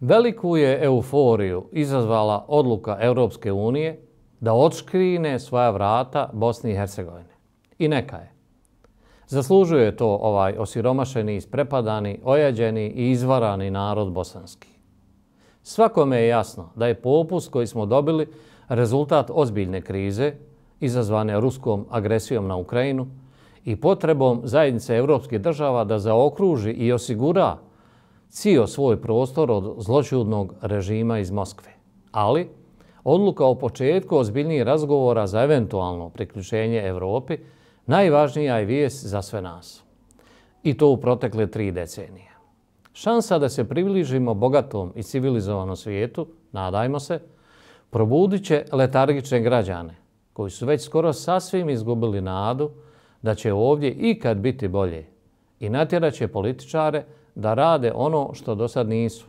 Veliku je euforiju izazvala odluka Europske unije da odškrine svoja vrata Bosni i Hercegovine. I neka je. Zaslužuje to ovaj osiromašeni, isprepadani, ojađeni i izvarani narod bosanski. Svakome je jasno da je popus koji smo dobili rezultat ozbiljne krize izazvane ruskom agresijom na Ukrajinu i potrebom zajednice evropskih država da zaokruži i osigura cio svoj prostor od zločudnog režima iz Moskve. Ali, odluka o početku ozbiljnijih razgovora za eventualno priključenje Evropi najvažnija je vijest za sve nas. I to u protekle tri decenije. Šansa da se približimo bogatom i civilizovanom svijetu, nadajmo se, probudit će letargične građane koji su već skoro sasvim izgubili nadu da će ovdje ikad biti bolje i natjeraće političare da da rade ono što do sad nisu,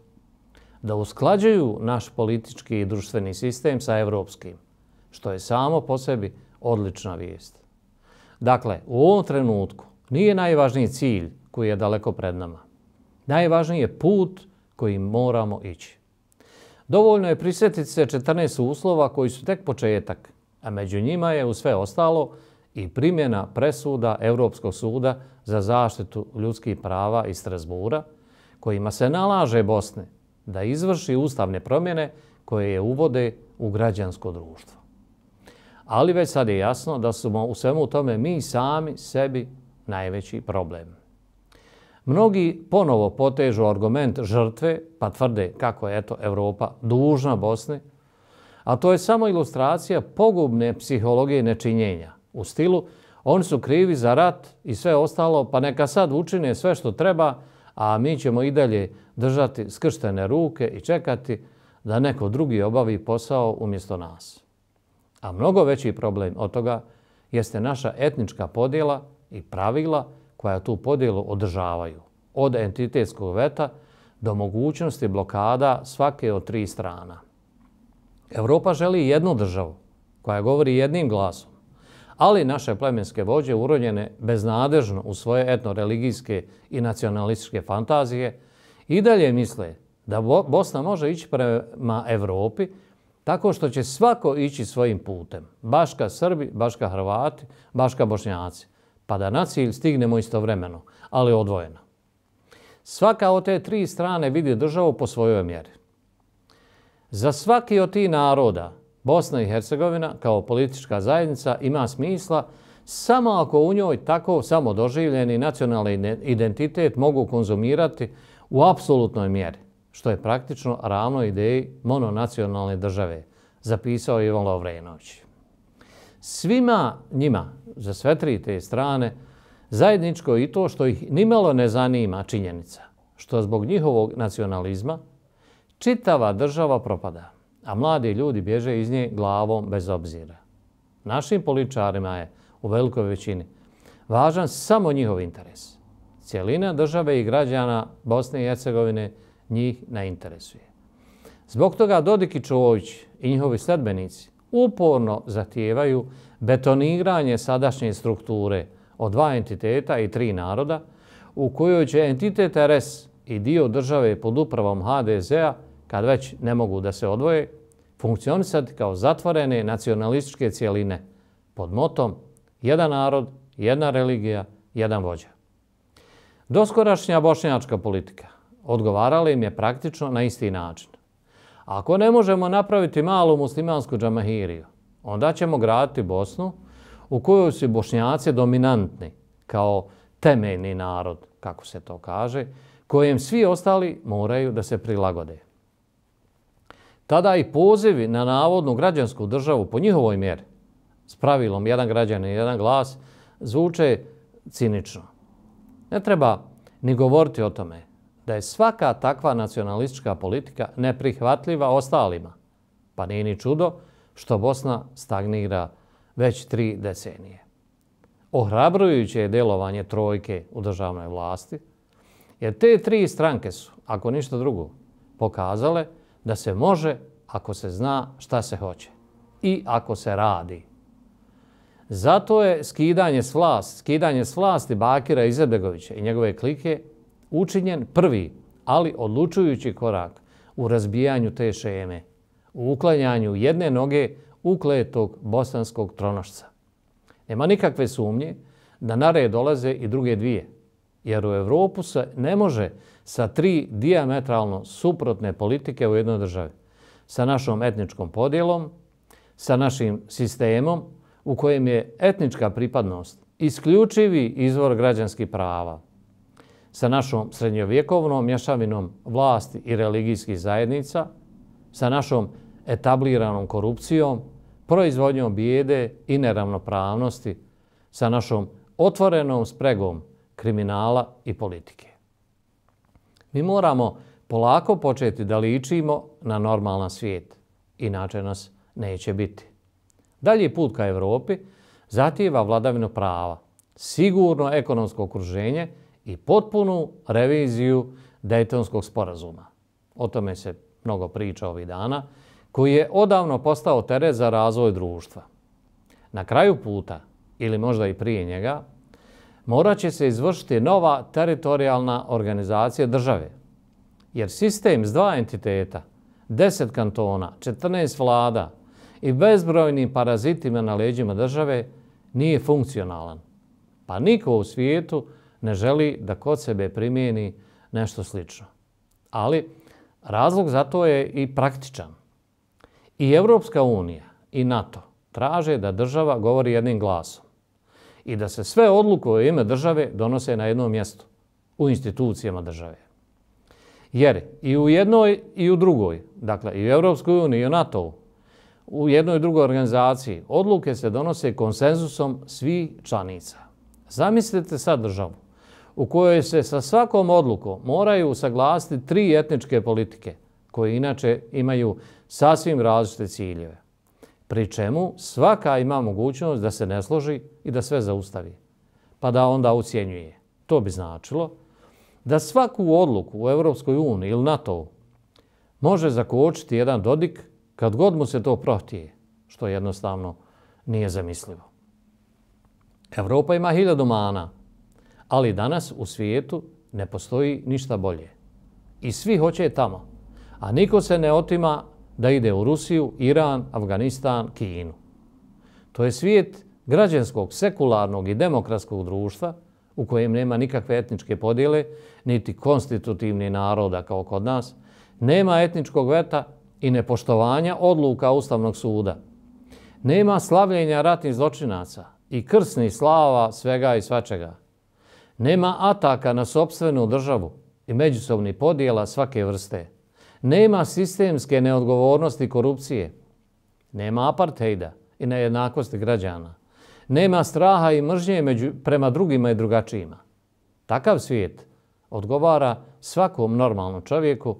da usklađuju naš politički i društveni sistem sa evropskim, što je samo po sebi odlična vijest. Dakle, u ovom trenutku nije najvažniji cilj koji je daleko pred nama. Najvažniji je put kojim moramo ići. Dovoljno je prisjetiti se 14 uslova koji su tek početak, a među njima je u sve ostalo učinjeno i primjena presuda Europskog suda za zaštitu ljudskih prava iz Strasbura, kojima se nalaže Bosne da izvrši ustavne promjene koje je uvode u građansko društvo. Ali već sad je jasno da smo u svemu tome mi sami sebi najveći problem. Mnogi ponovo potežu argument žrtve, pa tvrde kako je eto Evropa dužna Bosni, a to je samo ilustracija pogubne psihologije nečinjenja – u stilu oni su krivi za rat i sve ostalo, pa neka sad učine sve što treba, a mi ćemo i dalje držati skrštene ruke i čekati da neko drugi obavi posao umjesto nas. A mnogo veći problem od toga jeste naša etnička podjela i pravila koja tu podjelu održavaju od entitetskog veta do mogućnosti blokada svake od tri strana. Evropa želi jednu državu koja govori jednim glasom, ali naše plemenske vođe urođene beznadežno u svoje etno-religijske i nacionalističke fantazije i dalje misle da Bosna može ići prema Evropi tako što će svako ići svojim putem. Baška Srbi, Baška Hrvati, Baška Bošnjaci. Pa da na cilj stignemo istovremeno, ali odvojeno. Svaka od te tri strane vidi državu po svojoj mjeri. Za svaki od ti naroda Bosna i Hercegovina kao politička zajednica ima smisla samo ako u njoj tako samo doživljeni nacionalni identitet mogu konzumirati u apsolutnoj mjeri, što je praktično ravno ideji mononacionalne države, zapisao Ivan Lovrenović. Svima njima, za sve tri te strane, zajedničko i to što ih nimalo ne zanima činjenica, što zbog njihovog nacionalizma čitava država propadao a mladi ljudi bježe iz nje glavom bez obzira. Našim političarima je u velikoj većini važan samo njihov interes. Cijelina države i građana Bosne i Hercegovine njih ne interesuje. Zbog toga Dodik i Čović i njihovi sledbenici uporno zahtijevaju betoniranje sadašnje strukture od dva entiteta i tri naroda u kojoj će entitet RS i dio države pod upravom HDZ-a kad već ne mogu da se odvoje, funkcionisati kao zatvorene nacionalističke cijeline pod motom jedan narod, jedna religija, jedan vođa. Doskorašnja bošnjačka politika odgovarala im je praktično na isti način. Ako ne možemo napraviti malu muslimansku džamahiriju, onda ćemo graditi Bosnu u kojoj su bošnjaci dominantni kao temeljni narod, kako se to kaže, kojem svi ostali moraju da se prilagodeju tada i pozivi na navodnu građansku državu po njihovoj mjeri, s pravilom jedan građan i jedan glas, zvuče cinično. Ne treba ni govoriti o tome da je svaka takva nacionalistička politika neprihvatljiva ostalima. Pa nije ni čudo što Bosna stagnira već tri decenije. Ohrabrujuće je delovanje trojke u državnoj vlasti, jer te tri stranke su, ako ništa drugo, pokazale da da se može ako se zna šta se hoće i ako se radi. Zato je skidanje s vlasti, skidanje s vlasti Bakira Izebegovića i njegove klike učinjen prvi, ali odlučujući korak u razbijanju te šeme, u uklanjanju jedne noge ukletog bosanskog tronošca. Nema nikakve sumnje da na red dolaze i druge dvije. Jer u Evropu se ne može sa tri diametralno suprotne politike u jednoj državi. Sa našom etničkom podijelom, sa našim sistemom u kojem je etnička pripadnost isključivi izvor građanskih prava, sa našom srednjovjekovnom mješavinom vlasti i religijskih zajednica, sa našom etabliranom korupcijom, proizvodnjom bijede i neravnopravnosti, sa našom otvorenom spregom kriminala i politike. Mi moramo polako početi da ličimo na normalan svijet, inače nas neće biti. Dalji put ka Evropi zatijeva vladavinu prava, sigurno ekonomsko okruženje i potpunu reviziju Dejtonskog sporazuma. O tome se mnogo priča ovih dana, koji je odavno postao teret za razvoj društva. Na kraju puta, ili možda i prije njega, morat će se izvršiti nova teritorijalna organizacija države. Jer sistem s dva entiteta, 10 kantona, 14 vlada i bezbrojnim parazitima na leđima države nije funkcionalan. Pa niko u svijetu ne želi da kod sebe primijeni nešto slično. Ali razlog za to je i praktičan. I Evropska unija i NATO traže da država govori jednim glasom i da se sve odluke o ime države donose na jednom mjestu, u institucijama države. Jer i u jednoj i u drugoj, dakle i u Europskoj uniji i u NATO-u, u jednoj i drugoj organizaciji, odluke se donose konsenzusom svih članica. Zamislite sad državu u kojoj se sa svakom odlukom moraju usaglasiti tri etničke politike koje inače imaju sasvim različite ciljeve pri čemu svaka ima mogućnost da se ne složi i da sve zaustavi, pa da onda ucijenjuje. To bi značilo da svaku odluku u Evropskoj uniji ili NATO može zakočiti jedan dodik kad god mu se to protije, što jednostavno nije zamislivo. Evropa ima hiljadu mana, ali danas u svijetu ne postoji ništa bolje. I svi hoće je tamo, a niko se ne otima da ide u Rusiju, Iran, Afganistan, Kinu. To je svijet građanskog, sekularnog i demokratskog društva u kojem nema nikakve etničke podjele, niti konstitutivni naroda kao kod nas, nema etničkog veta i nepoštovanja odluka Ustavnog suda. Nema slavljenja ratnih zločinaca i krsni slava svega i svačega. Nema ataka na sobstvenu državu i međusobni podjela svake vrste. Nema sistemske neodgovornosti korupcije. Nema apartheida i nejednakosti građana. Nema straha i mržnje među, prema drugima i drugačijima. Takav svijet odgovara svakom normalnom čovjeku,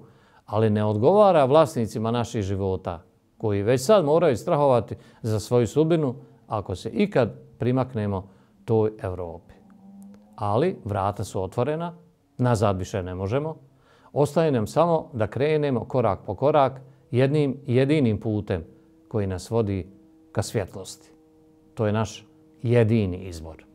ali ne odgovara vlasnicima naših života, koji već sad moraju strahovati za svoju subinu ako se ikad primaknemo toj Evropi. Ali vrata su otvorena, nazad više ne možemo, ostaje nam samo da krenemo korak po korak jednim jedinim putem koji nas vodi ka svjetlosti. To je naš jedini izbor.